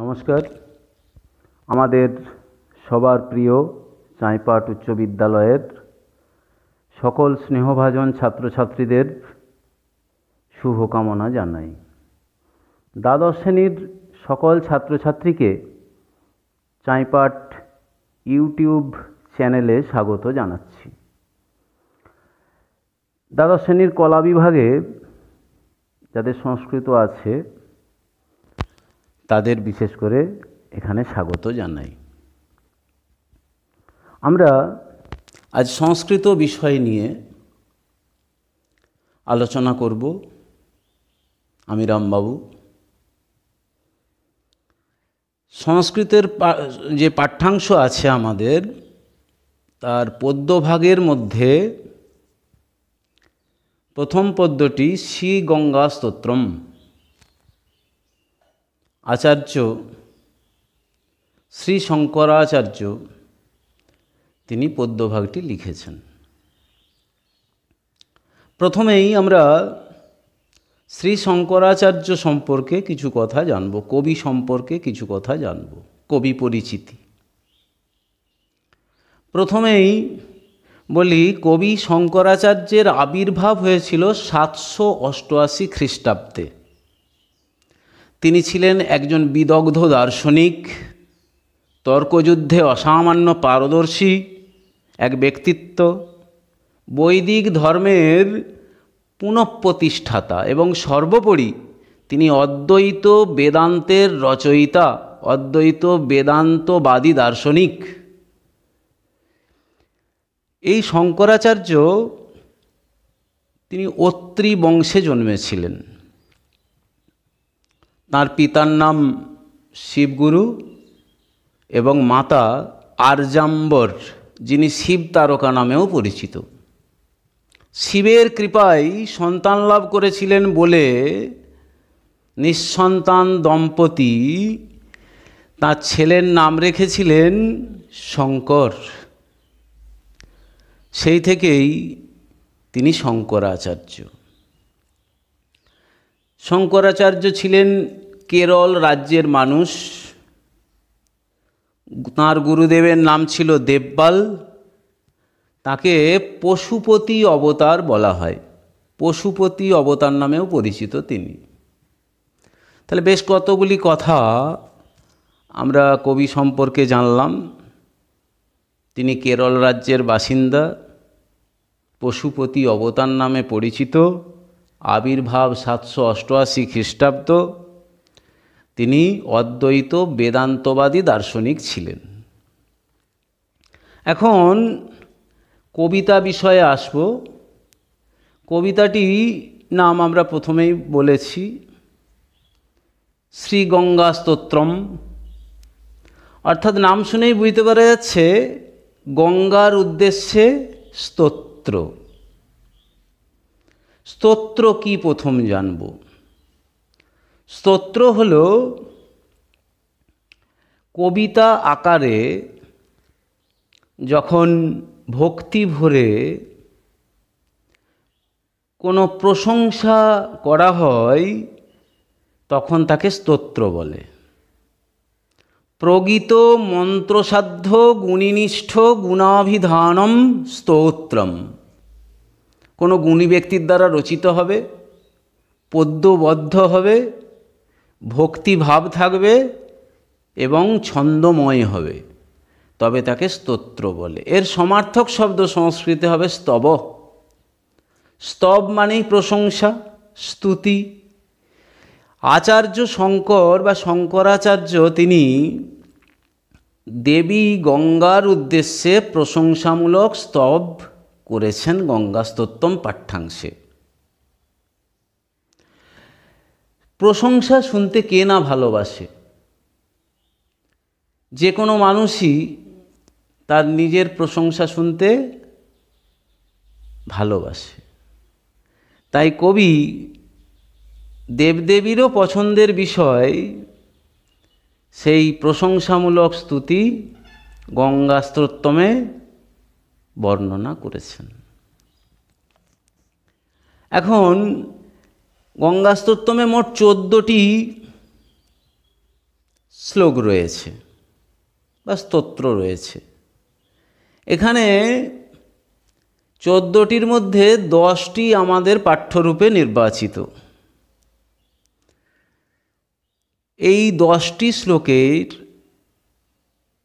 নমস্কার আমাদের সবার প্রিয় চাঁইপাট উচ্চ বিদ্যালয়ের সকল স্নেহভাজন ছাত্রছাত্রীদের শুভকামনা জানাই দ্বাদশ শ্রেণীর সকল ছাত্রছাত্রীকে চাঁইপাট ইউটিউব চ্যানেলে স্বাগত জানাচ্ছি দ্বাদশ শ্রেণীর কলা বিভাগে যাদের সংস্কৃত আছে তাদের বিশেষ করে এখানে স্বাগত জানাই আমরা আজ সংস্কৃত বিষয় নিয়ে আলোচনা করব আমি রামবাবু সংস্কৃতের যে পাঠ্যাংশ আছে আমাদের তার পদ্মভাগের মধ্যে প্রথম পদ্মটি শ্রী গঙ্গা স্তোত্রম আচার্য শ্রী শঙ্করাচার্য তিনি পদ্যভাগটি লিখেছেন প্রথমেই আমরা শ্রী শঙ্করাচার্য সম্পর্কে কিছু কথা জানব কবি সম্পর্কে কিছু কথা জানব কবি পরিচিতি প্রথমেই বলি কবি শঙ্করাচার্যের আবির্ভাব হয়েছিল সাতশো অষ্টআশি খ্রিস্টাব্দে তিনি ছিলেন একজন বিদগ্ধ দার্শনিক তর্কযুদ্ধে অসামান্য পারদর্শী এক ব্যক্তিত্ব বৈদিক ধর্মের পুনঃপ্রতিষ্ঠাতা এবং সর্বোপরি তিনি অদ্বৈত বেদান্তের রচয়িতা অদ্বৈত বেদান্তবাদী দার্শনিক এই শঙ্করাচার্য তিনি অত্রি বংশে জন্মেছিলেন তার পিতার নাম শিবগুরু এবং মাতা আরজাম্বর যিনি শিব তারকা নামেও পরিচিত শিবের কৃপায় সন্তান লাভ করেছিলেন বলে নিঃসন্তান দম্পতি তাঁর ছেলের নাম রেখেছিলেন শঙ্কর সেই থেকেই তিনি শঙ্করাচার্য শঙ্করাচার্য ছিলেন কেরল রাজ্যের মানুষ তাঁর গুরুদেবের নাম ছিল দেবপাল তাকে পশুপতি অবতার বলা হয় পশুপতি অবতার নামেও পরিচিত তিনি তাহলে বেশ কতগুলি কথা আমরা কবি সম্পর্কে জানলাম তিনি কেরল রাজ্যের বাসিন্দা পশুপতি অবতার নামে পরিচিত আবির্ভাব সাতশো অষ্টআশি খ্রিস্টাব্দ তিনি অদ্বৈত বেদান্তবাদী দার্শনিক ছিলেন এখন কবিতা বিষয়ে আসব কবিতাটি নাম আমরা প্রথমেই বলেছি শ্রী গঙ্গা স্তোত্রম অর্থাৎ নাম শুনেই বুঝতে পারা যাচ্ছে গঙ্গার উদ্দেশ্যে স্তোত্র স্তোত্র কি প্রথম জানবো স্তোত্র হল কবিতা আকারে যখন ভক্তি ভরে কোনো প্রশংসা করা হয় তখন তাকে স্তোত্র বলে প্রগীত মন্ত্রসাধ্য গুণিনিষ্ঠ গুণাভিধানম স্তোত্রম কোনো গুণী ব্যক্তির দ্বারা রচিত হবে পদ্যবদ্ধ হবে ভক্তিভাব থাকবে এবং ছন্দময় হবে তবে তাকে স্তোত্র বলে এর সমার্থক শব্দ সংস্কৃতে হবে স্তব স্তব মানেই প্রশংসা স্তুতি আচার্য শঙ্কর বা শঙ্করাচার্য তিনি দেবী গঙ্গার উদ্দেশ্যে প্রশংসামূলক স্তব করেছেন গঙ্গা স্তোত্তম পাঠ্যাংশে প্রশংসা শুনতে কে না ভালোবাসে যে কোনো মানুষই তার নিজের প্রশংসা শুনতে ভালোবাসে তাই কবি দেবদেবীরও পছন্দের বিষয় সেই প্রশংসামূলক স্তুতি গঙ্গাস্ত্রোত্তমে বর্ণনা করেছেন এখন গঙ্গাস্তোত্তমে মোট চোদ্দোটি শ্লোক রয়েছে বা স্তোত্র রয়েছে এখানে চোদ্দোটির মধ্যে দশটি আমাদের পাঠ্যরূপে নির্বাচিত এই দশটি শ্লোকের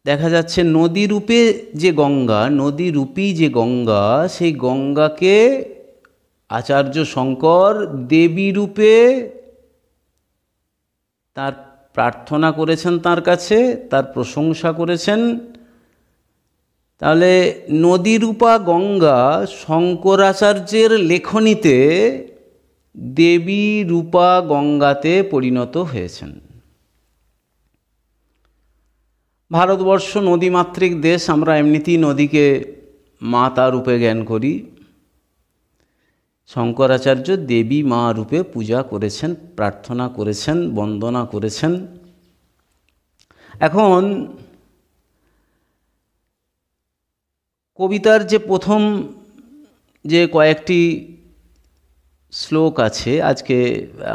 দেখা যাচ্ছে নদীরূপে যে গঙ্গা নদীরূপী যে গঙ্গা সেই গঙ্গাকে আচার্য শঙ্কর দেবী রূপে তার প্রার্থনা করেছেন তার কাছে তার প্রশংসা করেছেন তাহলে নদীরূপা গঙ্গা শঙ্করাচার্যের লেখনীতে দেবী রূপা গঙ্গাতে পরিণত হয়েছেন ভারতবর্ষ নদীমাতৃক দেশ আমরা এমনিতেই নদীকে মাতা রূপে জ্ঞান করি শঙ্করাচার্য দেবী মা রূপে পূজা করেছেন প্রার্থনা করেছেন বন্দনা করেছেন এখন কবিতার যে প্রথম যে কয়েকটি শ্লোক আছে আজকে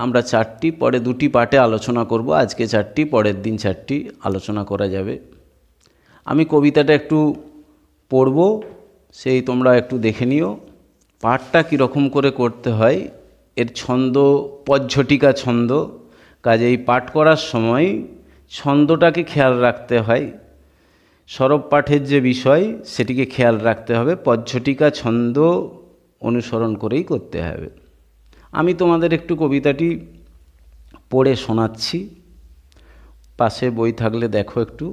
আমরা চারটি পরে দুটি পাঠে আলোচনা করব আজকে চারটি পরের দিন চারটি আলোচনা করা যাবে আমি কবিতাটা একটু পড়ব সেই তোমরা একটু দেখে নিও পাঠটা কীরকম করে করতে হয় এর ছন্দ পজ্ঝটিকা ছন্দ কাজেই পাঠ করার সময় ছন্দটাকে খেয়াল রাখতে হয় সরব পাঠের যে বিষয় সেটিকে খেয়াল রাখতে হবে পজ্ঝটিকা ছন্দ অনুসরণ করেই করতে হবে আমি তোমাদের একটু কবিতাটি পড়ে শোনাচ্ছি পাশে বই থাকলে দেখো একটু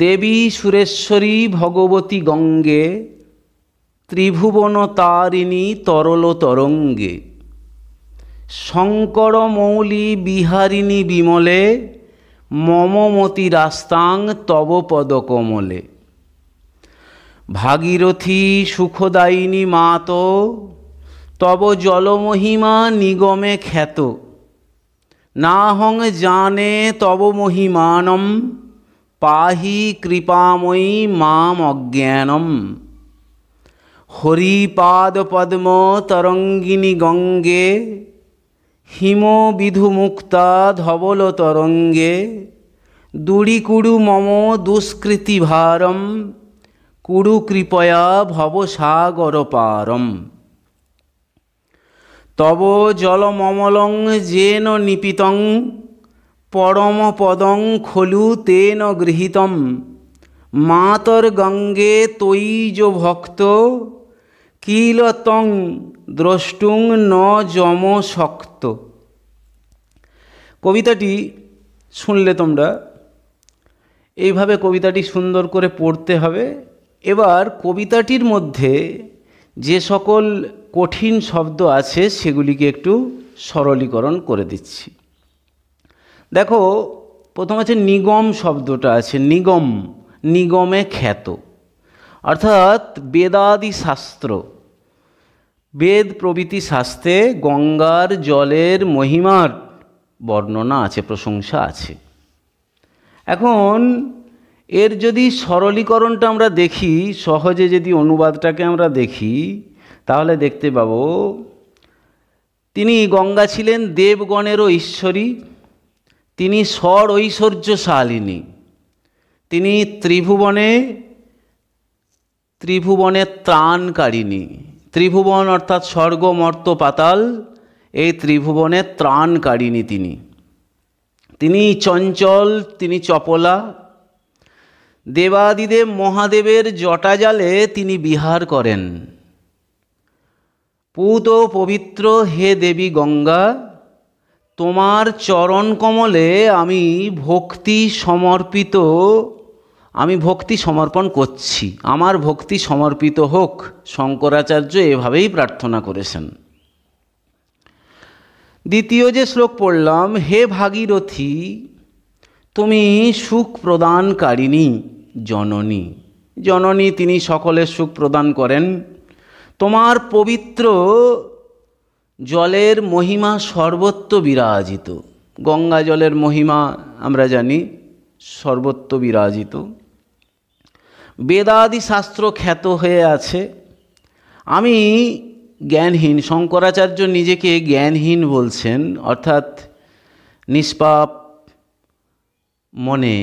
দেবী সুরেশ্বরী ভগবতী গঙ্গে ত্রিভুবন তারিণী তরল তরঙ্গে শঙ্কর মৌলি বিহারিণী বিমলে মমমতি রাস্তাং তব পদকমলে ভাগীরথী সুখদায়িনী মাত তব জলমহিমা নিগমে খ্যাত নাহং জানে তব মহিমানম পাহি কৃপাময়ী মাম অজ্ঞানম হরিপাদ পদ্ম তরঙ্গিনী গঙ্গে হিমবিধুমুক্তা ধবল তরঙ্গে দুড়িকুড়ু মম দুষ্কৃতি ভারম কুড়ু কৃপয়া ভবসাগর পারম তব জলমমলং জেন নিপিতং পরমপদং খলু তেন গৃহীতম গঙ্গে তৈজ ভক্ত কিল তং দ্রষ্টুং ন যম শক্ত কবিতাটি শুনলে তোমরা এইভাবে কবিতাটি সুন্দর করে পড়তে হবে এবার কবিতাটির মধ্যে যে সকল কঠিন শব্দ আছে সেগুলিকে একটু সরলীকরণ করে দিচ্ছি দেখো প্রথম আছে নিগম শব্দটা আছে নিগম নিগমে খ্যাত অর্থাৎ বেদাদি শাস্ত্র বেদ প্রভৃতি শাস্ত্রে গঙ্গার জলের মহিমার বর্ণনা আছে প্রশংসা আছে এখন এর যদি সরলীকরণটা আমরা দেখি সহজে যদি অনুবাদটাকে আমরা দেখি তাহলে দেখতে পাব তিনি গঙ্গা ছিলেন দেবগণেরও ঈশ্বরী তিনি স্বর ঐশ্বর্যশালিনী তিনি ত্রিভুবনে ত্রিভুবনে ত্রাণকারিণী ত্রিভুবন অর্থাৎ স্বর্গ মর্ত পাতাল এই ত্রিভুবনে ত্রাণকারিণী তিনি তিনি চঞ্চল তিনি চপলা দেবাদিদেব মহাদেবের জটাজালে তিনি বিহার করেন পুত পবিত্র হে দেবী গঙ্গা তোমার চরণ কমলে আমি ভক্তি সমর্পিত আমি ভক্তি সমর্পণ করছি আমার ভক্তি সমর্পিত হোক শঙ্করাচার্য এভাবেই প্রার্থনা করেছেন দ্বিতীয় যে শ্লোক পড়লাম হে ভাগীরথী তুমি সুখ প্রদানকারিণী জননী জননী তিনি সকলের সুখ প্রদান করেন তোমার পবিত্র জলের মহিমা সর্বত্র বিরাজিত গঙ্গা জলের মহিমা আমরা জানি সর্বত্র বিরাজিত বেদাদি শাস্ত্র খ্যাত হয়ে আছে আমি জ্ঞানহীন শঙ্করাচার্য নিজেকে জ্ঞানহীন বলছেন অর্থাৎ নিষ্পাপ মনে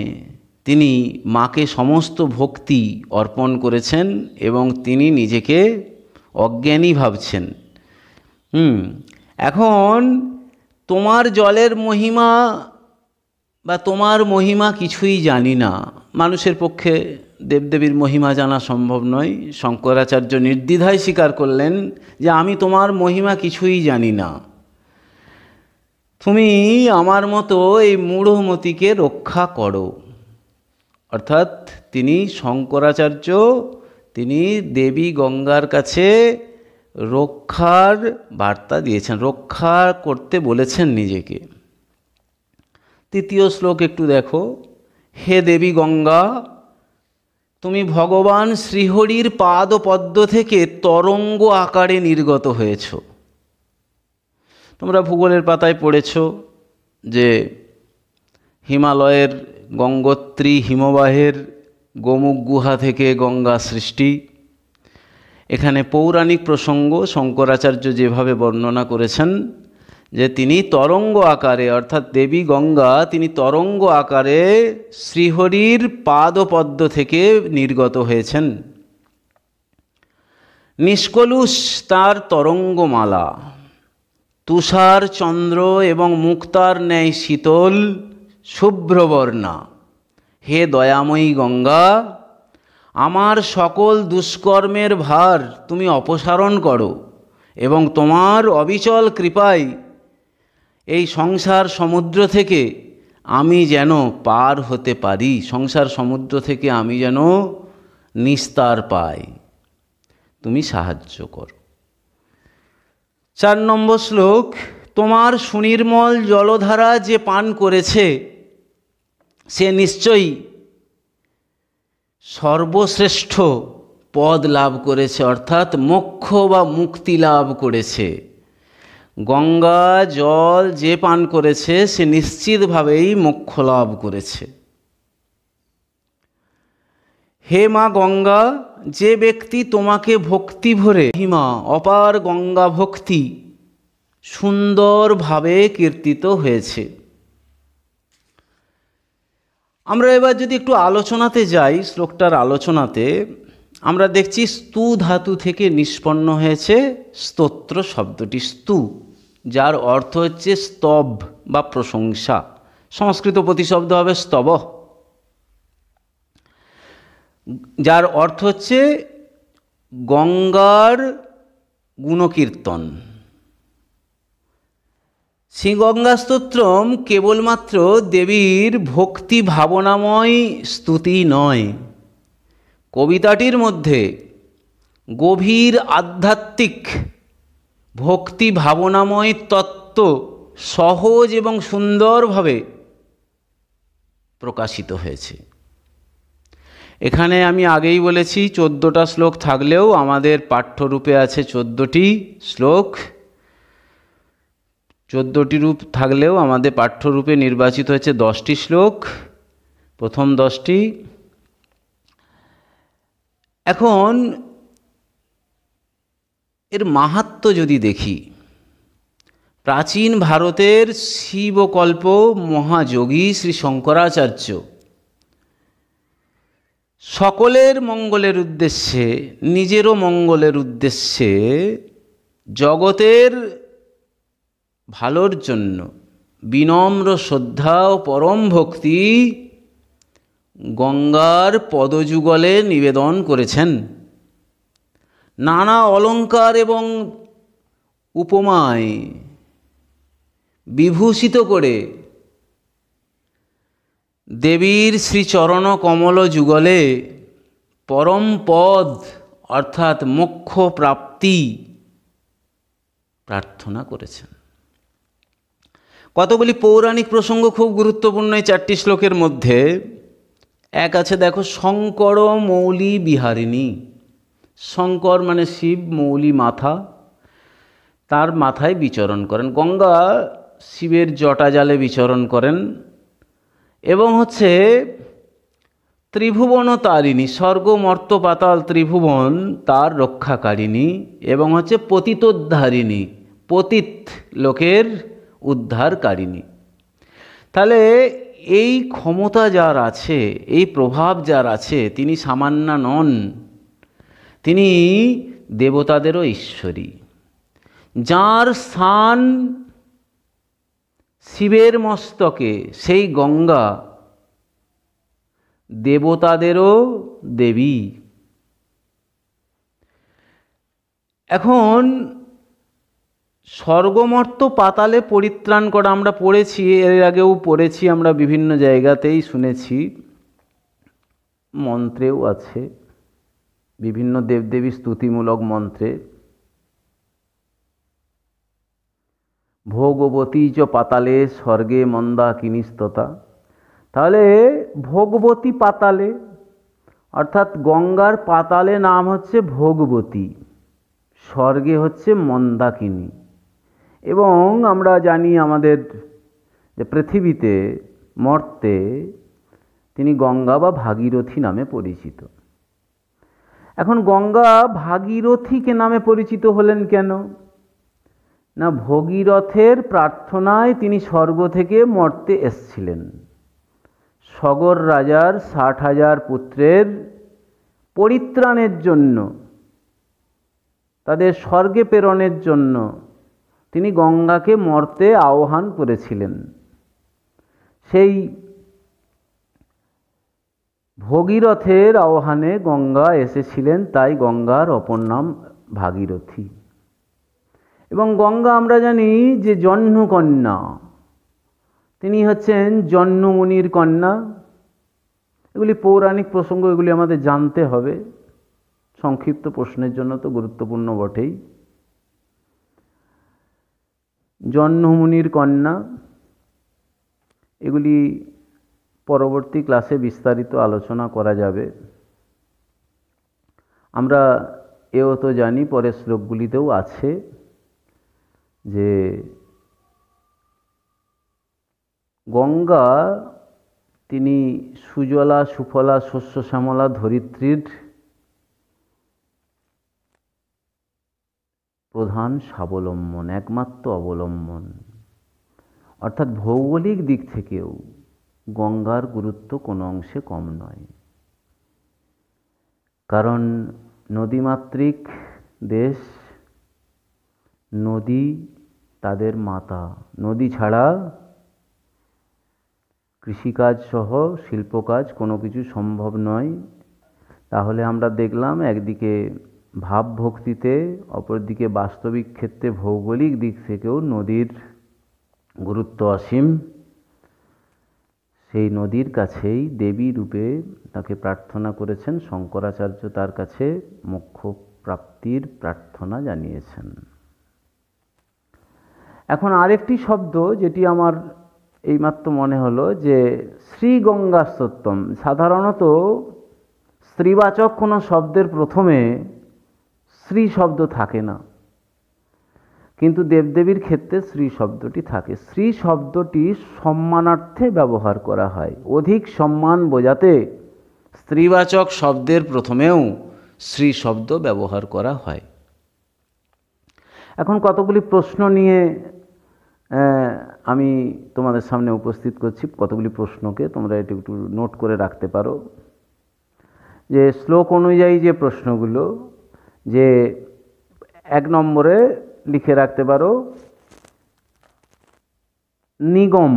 তিনি মাকে সমস্ত ভক্তি অর্পণ করেছেন এবং তিনি নিজেকে অজ্ঞানী ভাবছেন হুম এখন তোমার জলের মহিমা বা তোমার মহিমা কিছুই জানি না মানুষের পক্ষে দেবদেবীর মহিমা জানা সম্ভব নয় শঙ্করাচার্য নির্দ্বিধায় স্বীকার করলেন যে আমি তোমার মহিমা কিছুই জানি না তুমি আমার মতো এই মূঢ়মতিকে রক্ষা করো অর্থাৎ তিনি শঙ্করাচার্য তিনি দেবী গঙ্গার কাছে রক্ষার বার্তা দিয়েছেন রক্ষা করতে বলেছেন নিজেকে তৃতীয় শ্লোক একটু দেখো হে দেবী গঙ্গা তুমি ভগবান শ্রীহরির পাদ পদ্ম থেকে তরঙ্গ আকারে নির্গত হয়েছ তোমরা ভূগোলের পাতায় পড়েছ যে হিমালয়ের গঙ্গোত্রী হিমবাহের গোমুখ গুহা থেকে গঙ্গা সৃষ্টি এখানে পৌরাণিক প্রসঙ্গ শঙ্করাচার্য যেভাবে বর্ণনা করেছেন যে তিনি তরঙ্গ আকারে অর্থাৎ দেবী গঙ্গা তিনি তরঙ্গ আকারে শ্রীহরির পাদপদ্ম থেকে নির্গত হয়েছেন নিষ্কলুষ তার তরঙ্গমালা তুষার চন্দ্র এবং মুক্তার ন্যায় শীতল শুভ্রবর্ণা হে দয়াময়ী গঙ্গা আমার সকল দুষ্কর্মের ভার তুমি অপসারণ করো এবং তোমার অবিচল কৃপায় এই সংসার সমুদ্র থেকে আমি যেন পার হতে পারি সংসার সমুদ্র থেকে আমি যেন নিস্তার পাই তুমি সাহায্য করো চার নম্বর শ্লোক তোমার সুনির্মল জলধারা যে পান করেছে সে নিশ্চয়ই সর্বশ্রেষ্ঠ পদ লাভ করেছে অর্থাৎ মোক্ষ বা মুক্তি লাভ করেছে গঙ্গা জল যে পান করেছে সে নিশ্চিতভাবেই মোক্ষ লাভ করেছে হে মা গঙ্গা যে ব্যক্তি তোমাকে ভক্তি ভরে হিমা অপার গঙ্গা ভক্তি সুন্দরভাবে কীর্তিত হয়েছে আমরা এবার যদি একটু আলোচনাতে যাই শ্লোকটার আলোচনাতে আমরা দেখছি স্তু ধাতু থেকে নিষ্পন্ন হয়েছে স্তোত্র শব্দটি স্তু যার অর্থ হচ্ছে স্তব বা প্রশংসা সংস্কৃত প্রতিশব্দ হবে স্তব যার অর্থ হচ্ছে গঙ্গার গুণকীর্তন শ্রীগঙ্গাস্তোত্রম কেবলমাত্র দেবীর ভক্তি ভাবনাময় স্তুতি নয় কবিতাটির মধ্যে গভীর আধ্যাত্মিক ভক্তি ভাবনাময় তত্ত্ব সহজ এবং সুন্দরভাবে প্রকাশিত হয়েছে এখানে আমি আগেই বলেছি চোদ্দোটা শ্লোক থাকলেও আমাদের পাঠ্যরূপে আছে চোদ্দোটি শ্লোক চোদ্দোটি রূপ থাকলেও আমাদের পাঠ্যরূপে নির্বাচিত হয়েছে দশটি শ্লোক প্রথম দশটি এখন এর মাহাত্ম যদি দেখি প্রাচীন ভারতের শিবকল্প মহাযোগী শ্রী শঙ্করাচার্য সকলের মঙ্গলের উদ্দেশ্যে নিজেরও মঙ্গলের উদ্দেশ্যে জগতের ভালোর জন্য বিনম্র শ্রদ্ধা ও পরম ভক্তি গঙ্গার পদযুগলে নিবেদন করেছেন নানা অলঙ্কার এবং উপমায় বিভূষিত করে দেবীর শ্রীচরণ কমল যুগলে পরম পদ অর্থাৎ মোক্ষ প্রাপ্তি প্রার্থনা করেছেন কতগুলি পৌরাণিক প্রসঙ্গ খুব গুরুত্বপূর্ণ এই চারটি শ্লোকের মধ্যে এক আছে দেখো শঙ্কর মৌলি বিহারিণী শঙ্কর মানে শিব মৌলি মাথা তার মাথায় বিচরণ করেন গঙ্গা শিবের জটা জালে বিচরণ করেন এবং হচ্ছে ত্রিভুবন তারিণী স্বর্গ পাতাল ত্রিভুবন তার রক্ষাকারিণী এবং হচ্ছে পতিতোদ্ধারিণী পতিত লোকের উদ্ধারকারিণী তাহলে এই ক্ষমতা যার আছে এই প্রভাব যার আছে তিনি সামান্য নন তিনি দেবতাদেরও ঈশ্বরী যার স্থান শিবের মস্তকে সেই গঙ্গা দেবতাদেরও দেবী এখন স্বর্গমর্ত পাতালে পরিত্রাণ করা আমরা পড়েছি এর আগেও পড়েছি আমরা বিভিন্ন জায়গাতেই শুনেছি মন্ত্রেও আছে বিভিন্ন দেবদেবী স্তুতিমূলক মন্ত্রে ভোগবতী চ পাতালে স্বর্গে মন্দা কিনিস্ততা তাহলে ভোগবতী পাতালে অর্থাৎ গঙ্গার পাতালে নাম হচ্ছে ভোগবতী স্বর্গে হচ্ছে মন্দাকিনী এবং আমরা জানি আমাদের যে পৃথিবীতে মর্তে তিনি গঙ্গা বা ভাগীরথী নামে পরিচিত এখন গঙ্গা ভাগীরথীকে নামে পরিচিত হলেন কেন না ভগীরথের প্রার্থনায় তিনি স্বর্গ থেকে মর্তে এসছিলেন সগর রাজার ষাট হাজার পুত্রের পরিত্রাণের জন্য তাদের স্বর্গে প্রেরণের জন্য তিনি গঙ্গাকে মর্তে আহ্বান করেছিলেন সেই ভগীরথের আহ্বানে গঙ্গা এসেছিলেন তাই গঙ্গার অপর নাম ভাগীরথী এবং গঙ্গা আমরা জানি যে জন্মকন্যা তিনি হচ্ছেন জন্মমণির কন্যা এগুলি পৌরাণিক প্রসঙ্গ এগুলি আমাদের জানতে হবে সংক্ষিপ্ত প্রশ্নের জন্য তো গুরুত্বপূর্ণ বটেই জন্মমুনির কন্যা এগুলি পরবর্তী ক্লাসে বিস্তারিত আলোচনা করা যাবে আমরা এও তো জানি পরের শ্লোকগুলিতেও আছে যে গঙ্গা তিনি সুজলা সুফলা শস্য শ্যামলা ধরিত্রীর প্রধান স্বাবলম্বন একমাত্র অবলম্বন অর্থাৎ ভৌগোলিক দিক থেকেও গঙ্গার গুরুত্ব কোনো অংশে কম নয় কারণ নদীমাত্রিক দেশ নদী তাদের মাতা নদী ছাড়া কৃষিকাজ সহ শিল্পকাজ কোনো কিছু সম্ভব নয় তাহলে আমরা দেখলাম একদিকে ভাবভক্তিতে অপরদিকে বাস্তবিক ক্ষেত্রে ভৌগোলিক দিক থেকেও নদীর গুরুত্ব অসীম সেই নদীর কাছেই দেবী রূপে তাকে প্রার্থনা করেছেন শঙ্করাচার্য তার কাছে মোক্ষ প্রাপ্তির প্রার্থনা জানিয়েছেন এখন আরেকটি শব্দ যেটি আমার এইমাত্র মনে হলো যে শ্রীগঙ্গা সাধারণত স্ত্রীবাচক কোনো শব্দের প্রথমে শ্রী শব্দ থাকে না কিন্তু দেবদেবীর ক্ষেত্রে শ্রী শব্দটি থাকে শ্রী শব্দটি সম্মানার্থে ব্যবহার করা হয় অধিক সম্মান বোঝাতে স্ত্রীবাচক শব্দের প্রথমেও শ্রী শব্দ ব্যবহার করা হয় এখন কতগুলি প্রশ্ন নিয়ে আমি তোমাদের সামনে উপস্থিত করছি কতগুলি প্রশ্নকে তোমরা এটি একটু নোট করে রাখতে পারো যে শ্লোক অনুযায়ী যে প্রশ্নগুলো যে এক নম্বরে লিখে রাখতে পারো নিগম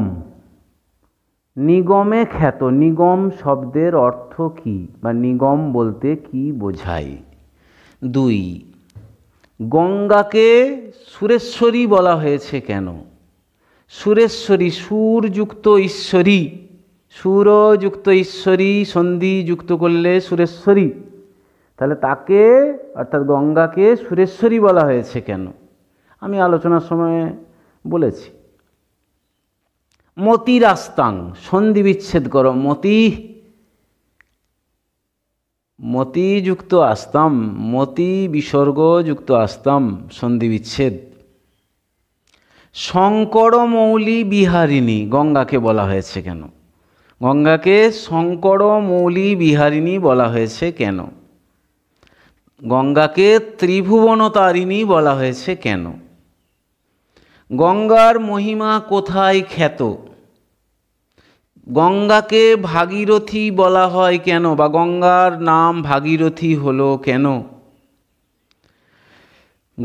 নিগমে খ্যাত নিগম শব্দের অর্থ কি বা নিগম বলতে কি বোঝায় দুই গঙ্গাকে সুরেশ্বরী বলা হয়েছে কেন সুরেশ্বরী সুরযুক্ত ঈশ্বরী সুরযুক্ত ঈশ্বরী সন্ধি যুক্ত করলে সুরেশ্বরী তাহলে তাকে অর্থাৎ গঙ্গাকে সুরেশ্বরী বলা হয়েছে কেন আমি আলোচনার সময়ে বলেছি মতি রাস্তাং সন্ধি বিচ্ছেদ করো মতি মতিযুক্ত আস্তাম মতি বিসর্গযুক্ত আস্তাম সন্ধি বিচ্ছেদ মৌলি বিহারিণী গঙ্গাকে বলা হয়েছে কেন গঙ্গাকে মৌলি বিহারিণী বলা হয়েছে কেন গঙ্গাকে ত্রিভুবনতারিণী বলা হয়েছে কেন গঙ্গার মহিমা কোথায় খ্যাত গঙ্গাকে ভাগীরথী বলা হয় কেন বা গঙ্গার নাম ভাগীরথী হলো কেন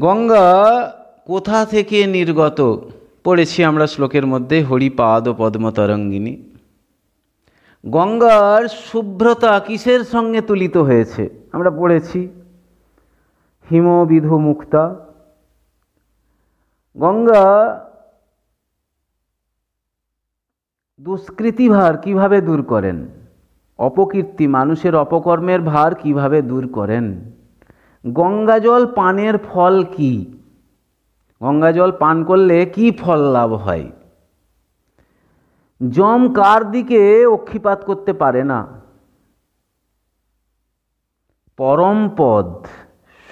গঙ্গা কোথা থেকে নির্গত পড়েছি আমরা শ্লোকের মধ্যে হরিপাদ ও পদ্মতরঙ্গিনী গঙ্গার শুভ্রতা কিসের সঙ্গে তুলিত হয়েছে আমরা পড়েছি হিমবিধু মুক্তা গঙ্গা দুষ্কৃতি ভার কিভাবে দূর করেন অপকীর্তি মানুষের অপকর্মের ভার কিভাবে দূর করেন গঙ্গা জল পানের ফল কি গঙ্গা জল পান করলে কি ফল লাভ হয় জম কার দিকে অক্ষিপাত করতে পারে না পরম পদ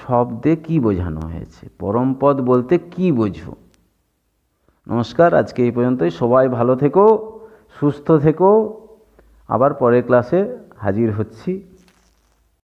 শব্দে কি বোঝানো হয়েছে পরমপদ বলতে কি বোঝো নমস্কার আজকে এই পর্যন্তই সবাই ভালো থেকো সুস্থ থেকো আবার পরের ক্লাসে হাজির হচ্ছি